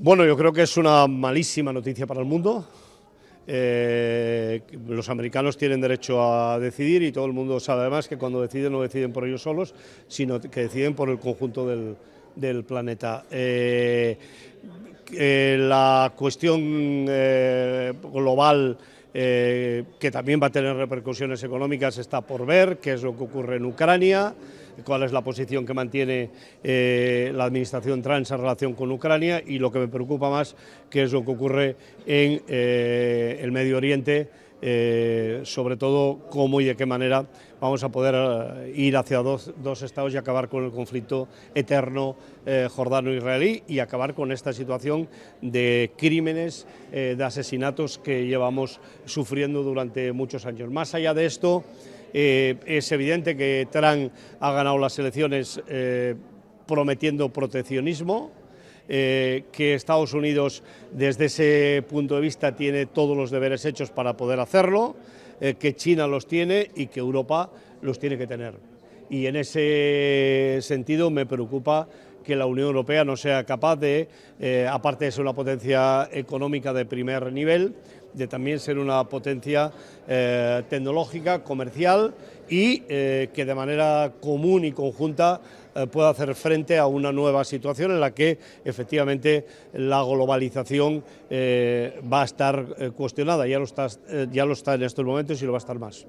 Bueno, yo creo que es una malísima noticia para el mundo. Eh, los americanos tienen derecho a decidir y todo el mundo sabe además que cuando deciden no deciden por ellos solos, sino que deciden por el conjunto del, planeta. Eh, eh, la cuestión global... que también va a tener repercusiones económicas, está por ver, qué es lo que ocurre en Ucrania cuál es la posición que mantiene eh, la administración trans en relación con Ucrania y lo que me preocupa más, que es lo que ocurre en eh, el Medio Oriente eh, sobre todo cómo y de qué manera vamos a poder eh, ir hacia dos, estados y acabar con el conflicto eterno eh, jordano-israelí y acabar con esta situación de crímenes, de asesinatos que llevamos sufriendo durante muchos años. Más allá de esto, es evidente que Trump ha ganado las elecciones prometiendo proteccionismo, eh, que Estados Unidos desde ese punto de vista tiene todos los deberes hechos para poder hacerlo, eh, que China los tiene y que Europa los tiene que tener. Y en ese sentido me preocupa que la Unión Europea no sea capaz de, eh, aparte de ser una potencia económica de primer nivel, de también ser una potencia eh, tecnológica, comercial y eh, que de manera común y conjunta pueda hacer frente a una nueva situación en la que efectivamente la globalización va a estar cuestionada. Ya lo, está, ya lo está en estos momentos y lo va a estar más.